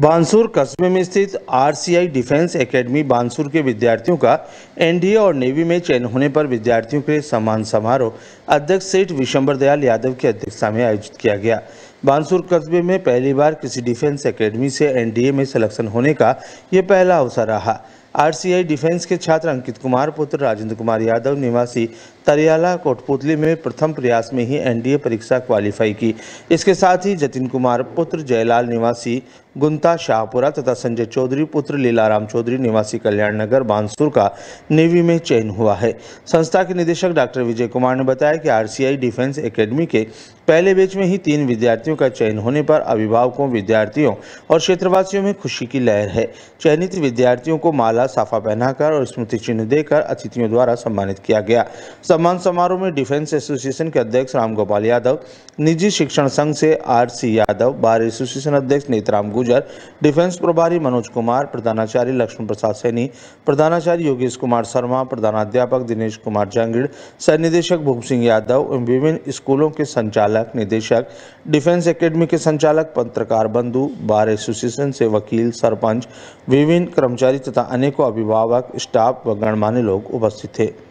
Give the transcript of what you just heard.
बांसुर कस्बे में स्थित आरसीआई डिफेंस एकेडमी बांसुर के विद्यार्थियों का एनडीए और नेवी में चयन होने पर विद्यार्थियों के सम्मान समारोह अध्यक्ष सेठ विशंबर दयाल यादव की अध्यक्षता में आयोजित किया गया बांसुर कस्बे में पहली बार किसी डिफेंस एकेडमी से एनडीए में सिलेक्शन होने का यह पहला अवसर रहा आरसीआई डिफेंस के छात्र अंकित कुमार पुत्र राजेंद्र कुमार यादव निवासी तरियाला कोटपुतली में प्रथम प्रयास में ही एनडीए परीक्षा क्वालिफाई की इसके साथ ही जतिन कुमार पुत्र जयलाल निवासी गुंता शाहपुरा तथा संजय चौधरी पुत्र लीलाराम चौधरी निवासी कल्याण नगर बांसुर का नेवी में चयन हुआ है संस्था के निदेशक डॉक्टर विजय कुमार ने बताया कि आरसीआई डिफेंस एकेडमी के पहले बेच में ही तीन विद्यार्थियों का चयन होने पर अभिभावकों विद्यार्थियों और क्षेत्रवासियों में खुशी की लहर है चयनित विद्यार्थियों को माला साफा पहनाकर और स्मृति चिन्ह देकर अतिथियों द्वारा सम्मानित किया गया सम्मान समारोह में डिफेंस एसोसिएशन के अध्यक्ष राम गोपाल यादव निजी शिक्षण संघ से R C Yadav bar association अध्यक्ष नेतराम गुजर डिफेंस प्रभारी मनोज कुमार प्रधानाचार्य लक्ष्मण प्रसाद सैनी प्रधानाचार्य योगेश कुमार शर्मा प्रधानाध्यापक दिनेश कुमार जहांगीर निदेशक भूप सिंह यादव एवं विभिन्न स्कूलों के संचालक निदेशक डिफेंस अकेडमी के संचालक पत्रकार बंधु बार एसोसिएशन से वकील सरपंच विभिन्न कर्मचारी तथा अनेकों अभिभावक स्टाफ व गणमान्य लोग उपस्थित थे